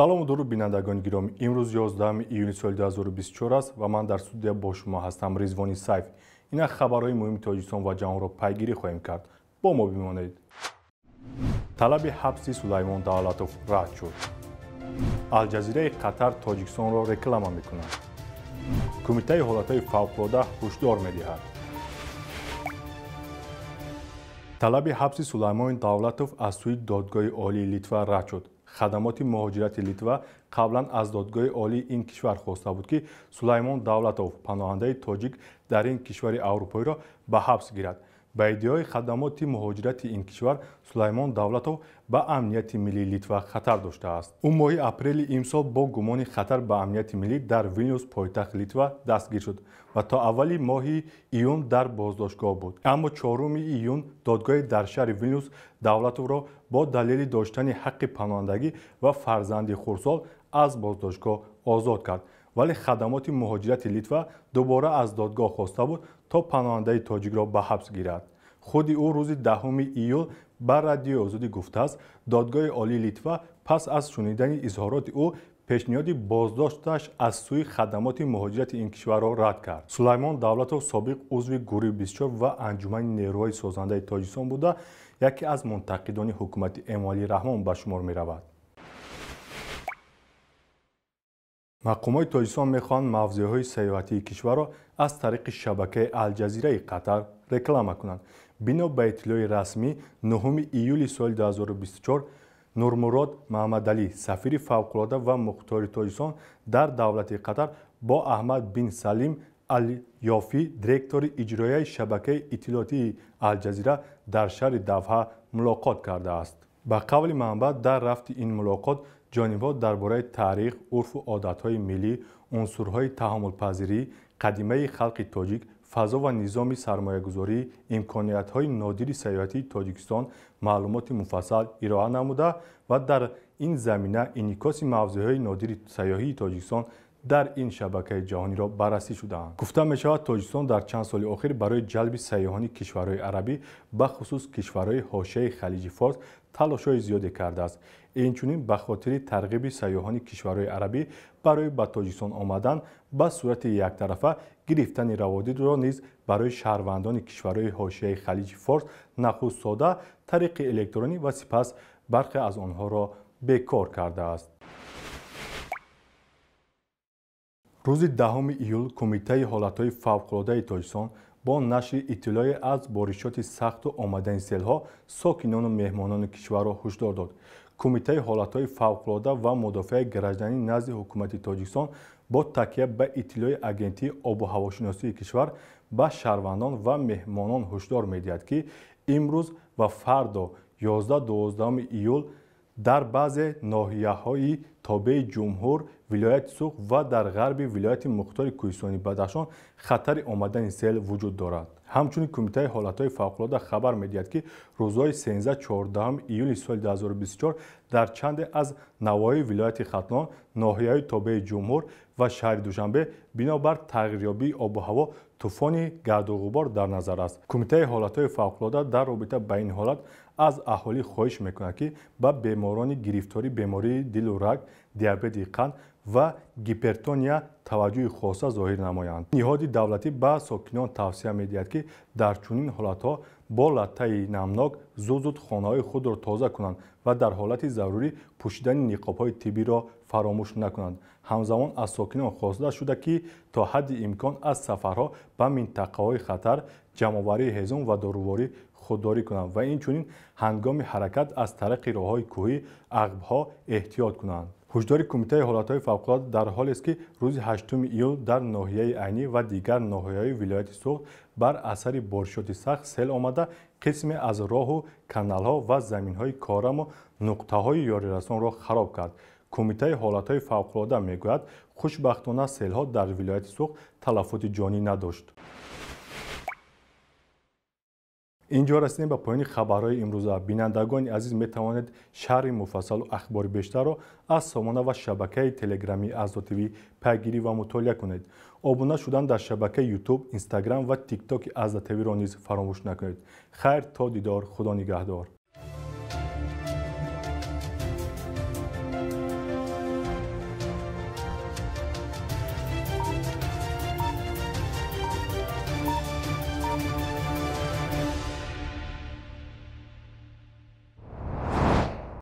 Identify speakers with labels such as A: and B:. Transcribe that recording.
A: салому дуруд бинандагони гиромӣ имрӯз 11 июни соли 2024 аст ва ман дар студия бо шумо ҳастам ризвони сайф инак хабарҳои муҳими тоҷикистон ва ҷаҳонро пайгирӣ хоҳем кард бо мо бимонед талаби ҳабси сулаймон давлатов рад шуд алҷазираи қатар тоҷикистонро реклама мекунад кумитаи ҳолатҳои фавқулода ҳушдор медиҳад талаби ҳабси сулаймони давлатов аз сӯи додгоҳи олии литва рад шуд хадамоти муҳоҷирати литва қаблан аз додгоҳи олии ин кишвар хоста буд ки сулаймон давлатов паноҳандаи тоҷик дар ин кишвари аврупоиро ба ҳабс гирад ба идеяи хадамоти муҳоҷирати ин кишвар сулаймон давлатов ба амнияти миллии литва хатар доштааст ӯ моҳи апрели имсол бо гумони хатар ба амнияти миллӣ дар вилнюс пойтахти литва дастгир шуд ва то аввали моҳи июн дар боздоштгоҳ буд аммо чоруми июн додгоҳе дар шаҳри вилнюс давлатовро бо далели доштани ҳаққи паноҳандагӣ ва фарзанди хурдсол аз боздоштгоҳ озод кард ولی خدمات مهاجرت لیتوا دوباره از دادگاه خواسته بود تا پناهنده تاجیک را به حبس گیرد خود او روز دهم ایول بر رادیو آزادی گفته است دادگاه عالی لیتوا پس از شنیدن اظهارات او پیشنهاد بازداشتش از سوی خدمات مهاجرت این کشور را رد کرد سلیمان دولت و سابق عضو گروه 24 و انجمن نیروهای سازنده تاجیکستان بوده یکی از منتقدان حکومت امالی رحمان به شمار می маҳкумҳои тоҷикистон мехоҳанд мавзеъҳои саёҳатии кишварро аз тариқи шабакаи алҷазираи қатар реклама кунанд бино ба иттилои расмӣ 9 июли соли 2024 нурмурод маҳмадалӣ сафири фавқулода ва мухтори тоҷикистон дар давлати қатар бо аҳмад бин салим алёфӣ директори иҷроияи шабакаи иттилоотии алҷазира дар шаҳри давҳа мулоқот кардааст ба қавли манба дар рафти ин мулоқот در درباره تاریخ، عرف و عادت‌های ملی، تحمل پذیری، قدیمه خلق تاجیک، فضا و نظام سرمایه‌گذاری، امکانیت‌های نادیری سیاحتی تاجیکستان معلومات مفصل ارائه نموده و در این زمینه انیکاس موضوعهای نادیری سیاحی تاجیکستان در این شبکه جهانی را بررسی شدند. گفته می شود تاجیکستان در چند سال اخیر برای جلب سیاحان کشورهای عربی به خصوص کشورهای حاشیه خلیج فارس تلاش های زیادی کرده است اینچنین به خاطر ترغیب سیاحان کشورهای عربی برای به تاجیکستان آمدن به صورت یک طرفه گرفتن روادید را نیز برای شهروندان کشورهای حاشیه خلیج فارس نخوص ساده طریق الکترونی و سپس برخی از آنها را بیکار کرده است рӯзи 10 июл кумитаи ҳолатҳои фавқулодаи тоҷикистон бо нашри иттилое аз боришоти сахту омадани селҳо сокинону меҳмонони кишварро ҳушдор дод кумитаи ҳолатҳои фавқулода ва мудофиаи гражданӣ назди ҳукумати тоҷикистон бо такя ба иттилои агентии обу ҳавошиносии кишвар ба шаҳрвандон ва меҳмонон ҳушдор медиҳад ки имрӯз ва фардо 11-12 июл дар баъзе ноҳияҳои تابع جمهور ولایت سوخ و در غرب ولایت مختار کویسانی بدخشان خطر آمدن سیل وجود دارد همچنین کمیته حالتهای فوقالعاده خبر میدهد که روزای 13 14 ایولی سال 2024 در چند از نواحی ولایت ختلان ناحیه تابع جمهور و شهر دوشنبه بنابر تغییریابی آب و هوا طوفان گرد و غبار در نظر است کمیته حالتهای فوقالعاده در رابطه با این حالت از اهالی خواهش میکند که به بیماران گرفتاری بیماری دل و رگ диабети қанд ва гипертония таваҷҷӯҳи хоса зоҳир намоянд ниҳоди давлатӣ ба сокинон тавсия медиҳад ки дар чунин ҳолатҳо бо латтаи намнок зуд зуд хонаҳои худро тоза кунанд ва дар ҳолати зарурӣ пӯшидани ниқобҳои тиббиро фаромӯш накунанд ҳамзамон аз сокинон хоста шуда ки то ҳадди имкон аз сафарҳо ба минтақаҳои хатар ҷамъоварии ҳезум ва дорувори худдорӣ кунанд ва инчунин ҳангоми ҳаракат аз тариқи роҳҳои кӯҳӣ ағбҳо эҳтиёт кунанд ҳушдори кумитаи ҳолатҳои фавқулодда дар ҳолест ки рӯзи 8 июл дар ноҳияи айнӣ ва дигар ноҳияҳои вилояти суғд бар асари боришоти сахт сел омада қисме аз роҳу каналҳо ва заминҳои кораму нуқтаҳои ёрирасонро хароб кард кумитаи ҳолатҳои фавқулодда мегӯяд хушбахтона селҳо дар вилояти суғд талафоти ҷонӣ надошт инҷо расидем ба поёни хабарҳои имрӯза бинандагони азиз метавонед шаҳри муфассалу ахбори бештарро аз сомона ва шабакаи телеграми азотв пайгирӣ ва мутолиа кунед обуна шудан дар шабакаи ютуб инстаграм ва тик токи азотвро низ фаромӯш накунед хайр то дидор худо нигаҳдор